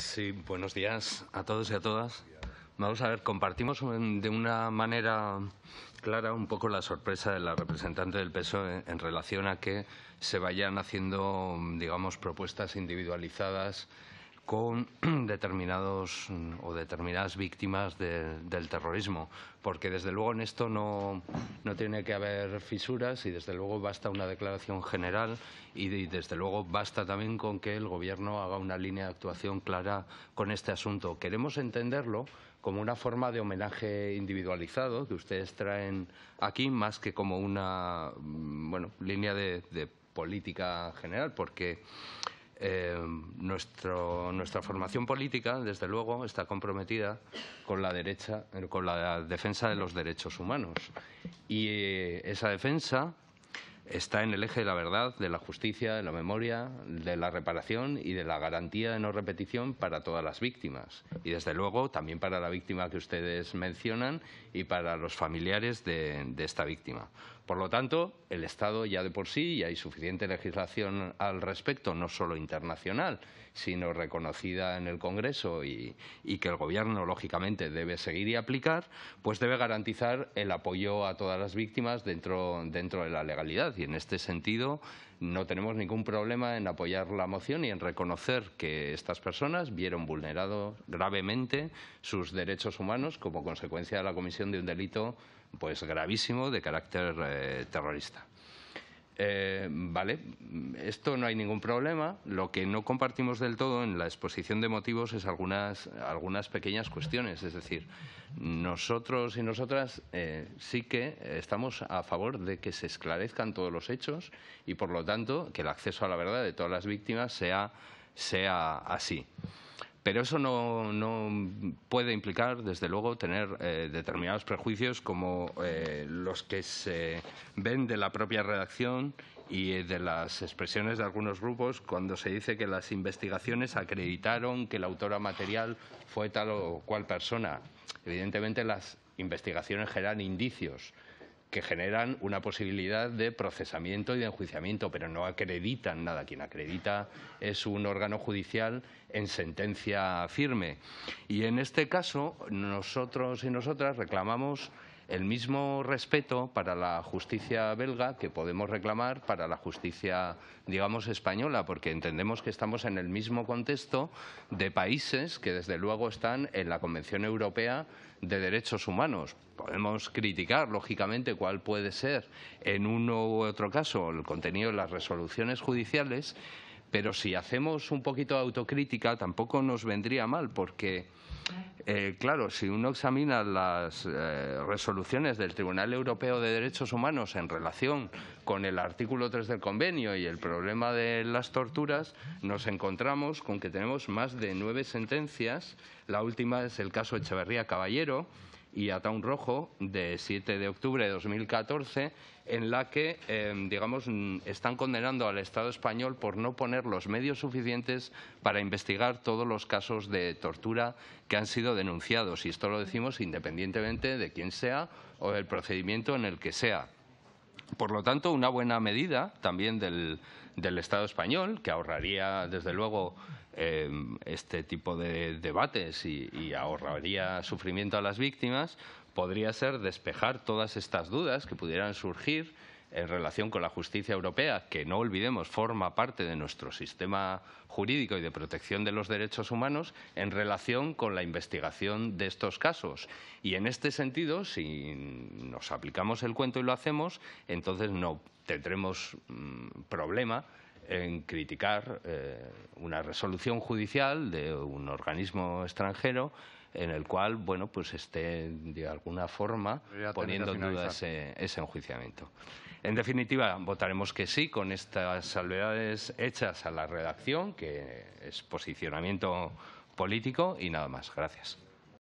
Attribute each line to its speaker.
Speaker 1: Sí, buenos días a todos y a todas. Vamos a ver, compartimos de una manera clara un poco la sorpresa de la representante del PSOE en relación a que se vayan haciendo, digamos, propuestas individualizadas con determinados mm, o determinadas víctimas del terrorismo, porque desde luego en esto no, no, tiene que haber fisuras y desde luego basta una declaración general y, desde luego basta también con que el Gobierno haga una línea de actuación clara con este asunto. Queremos entenderlo como una forma de homenaje individualizado que ustedes traen aquí, más que como una mm, bueno, línea de política general, porque Em, nuestra formación política, desde luego, está comprometida con la, derecha, eh, con la defensa de los derechos humanos. Y eh, esa defensa está en el eje de la verdad, de la justicia, de la memoria, de la reparación y de la garantía de no repetición para todas las víctimas. Y desde luego también para la víctima que ustedes mencionan y para los familiares de esta víctima. Por lo tanto, el Estado ya de por sí y hay suficiente legislación al respecto, no solo internacional, sino reconocida en el Congreso y, que el Gobierno, lógicamente, debe seguir y aplicar, pues debe garantizar el apoyo a todas las víctimas dentro, dentro de la legalidad. Y en este sentido, no tenemos ningún problema en apoyar la moción y en reconocer que estas personas vieron vulnerados gravemente sus derechos humanos como consecuencia de la comisión de un delito pues gravísimo de carácter eh, terrorista. Eh, vale, esto no hay ningún problema. Lo que no compartimos del todo en la exposición de motivos es algunas, algunas pequeñas cuestiones. Es decir, nosotros y nosotras eh, sí que estamos a favor de que se esclarezcan todos los hechos y, por lo tanto, que el acceso a la verdad de todas las víctimas sea así. Pero eso no, puede implicar, desde luego, tener eh, determinados prejuicios como eh, los que se ven de la propia redacción y eh, de las expresiones de algunos grupos cuando se dice que las investigaciones acreditaron que la autora material fue tal o cual persona. Evidentemente, las investigaciones generan indicios que generan una posibilidad de procesamiento y de enjuiciamiento, pero no acreditan nada. Quien acredita es un órgano judicial en sentencia firme. Y en este caso, nosotros y nosotras reclamamos el mismo respeto para la justicia belga que podemos reclamar para la justicia, digamos, española, porque entendemos que estamos en el mismo contexto de países que desde luego están en la Convención Europea de Derechos Humanos. Podemos criticar, lógicamente, cuál puede ser en uno u otro caso el contenido de las resoluciones judiciales, pero si hacemos un poquito de autocrítica, tampoco nos vendría mal, porque, eh, claro, si uno examina las eh, resoluciones del Tribunal Europeo de Derechos Humanos en relación con el artículo 3 del convenio y el problema de las torturas, nos encontramos con que tenemos más de nueve sentencias. La última es el caso Echeverría Caballero, y a Town Rojo de 7 de octubre de 2014, en la que, eh, digamos, están condenando al Estado español por no poner los medios suficientes para investigar todos los casos de tortura que han sido denunciados. Y esto lo decimos independientemente de quién sea o del procedimiento en el que sea. Por lo tanto, una buena medida también del, Estado español, que ahorraría, desde luego, eh, este tipo de debates y ahorraría sufrimiento a las víctimas, podría ser despejar todas estas dudas que pudieran surgir en relación con la justicia europea, que no olvidemos forma parte de nuestro sistema jurídico y de protección de los derechos humanos, en relación con la investigación de estos casos. Y en este sentido, si nos aplicamos el cuento y lo hacemos, entonces no tendremos mm, problema en criticar eh, una resolución judicial de un organismo extranjero en el cual, bueno, pues esté de alguna forma poniendo en duda ese, ese enjuiciamiento. En definitiva, votaremos que sí con estas salvedades hechas a la redacción, que es posicionamiento político y nada más. Gracias.